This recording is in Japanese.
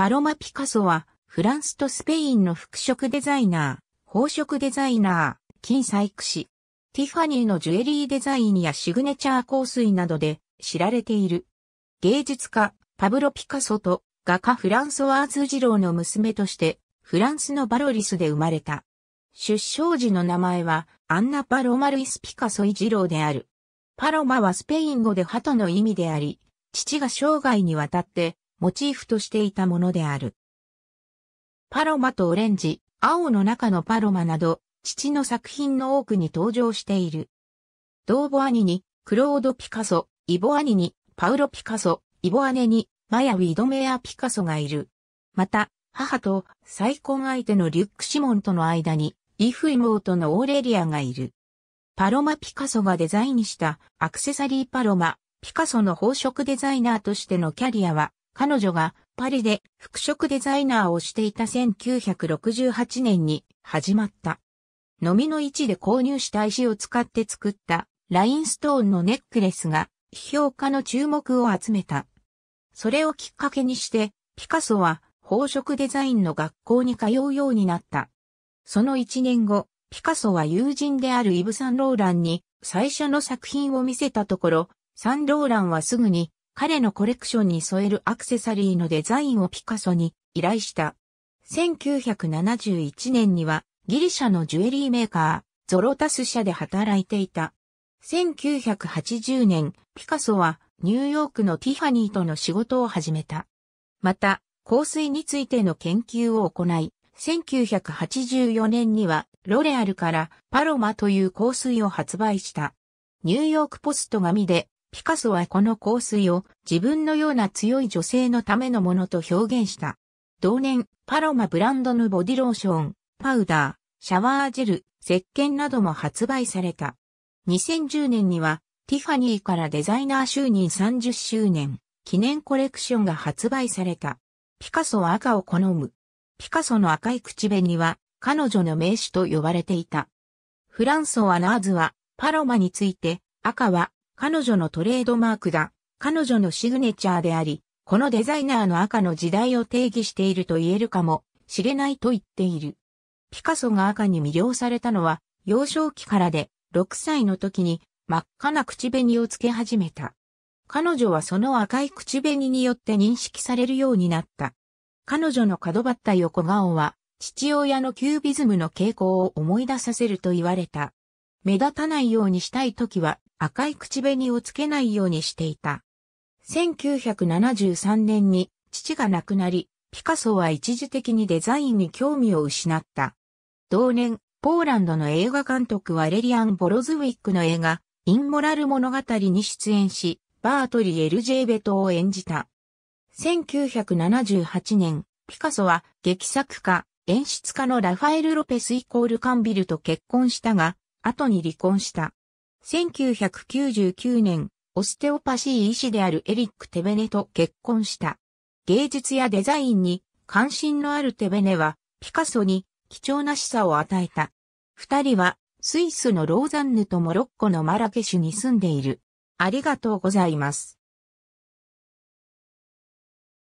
パロマ・ピカソは、フランスとスペインの服飾デザイナー、宝飾デザイナー、金細工師、ティファニーのジュエリーデザインやシグネチャー香水などで知られている。芸術家、パブロ・ピカソと画家フランソワーズロ郎の娘として、フランスのバロリスで生まれた。出生時の名前は、アンナ・パロマルイス・ピカソイロ郎である。パロマはスペイン語で鳩の意味であり、父が生涯にわたってモチーフとしていたものである。パロマとオレンジ、青の中のパロマなど、父の作品の多くに登場している。ドーボ兄に、クロード・ピカソ、イボ兄に、パウロ・ピカソ、イボ姉に、マヤ・ウィドメア・ピカソがいる。また、母と再婚相手のリュック・シモンとの間に、イフ妹のオーレリアがいる。パロマ・ピカソがデザインしたアクセサリーパロマ、ピカソの宝飾デザイナーとしてのキャリアは彼女がパリで服飾デザイナーをしていた1968年に始まった。のみの位置で購入した石を使って作ったラインストーンのネックレスが批評家の注目を集めた。それをきっかけにしてピカソは宝飾デザインの学校に通うようになった。その1年後、ピカソは友人であるイブ・サンローランに最初の作品を見せたところ、サンローランはすぐに彼のコレクションに添えるアクセサリーのデザインをピカソに依頼した。1971年にはギリシャのジュエリーメーカー、ゾロタス社で働いていた。1980年、ピカソはニューヨークのティファニーとの仕事を始めた。また、香水についての研究を行い、1984年にはロレアルからパロマという香水を発売した。ニューヨークポスト紙でピカソはこの香水を自分のような強い女性のためのものと表現した。同年、パロマブランドのボディローション、パウダー、シャワージェル、石鹸なども発売された。2010年には、ティファニーからデザイナー就任30周年、記念コレクションが発売された。ピカソは赤を好む。ピカソの赤い口紅は、彼女の名手と呼ばれていた。フランソワ・ナーズは、パロマについて、赤は彼女のトレードマークだ。彼女のシグネチャーであり、このデザイナーの赤の時代を定義していると言えるかもしれないと言っている。ピカソが赤に魅了されたのは幼少期からで6歳の時に真っ赤な口紅をつけ始めた。彼女はその赤い口紅によって認識されるようになった。彼女の角張った横顔は父親のキュービズムの傾向を思い出させると言われた。目立たないようにしたい時は赤い口紅をつけないようにしていた。1973年に父が亡くなり、ピカソは一時的にデザインに興味を失った。同年、ポーランドの映画監督はレリアン・ボロズウィックの映画、インモラル物語に出演し、バートリ・エルジェーベトを演じた。1978年、ピカソは劇作家、演出家のラファエル・ロペスイコール・カンビルと結婚したが、後に離婚した。1999年、オステオパシー医師であるエリック・テベネと結婚した。芸術やデザインに関心のあるテベネは、ピカソに貴重な示唆を与えた。二人は、スイスのローザンヌとモロッコのマラケシュに住んでいる。ありがとうございます。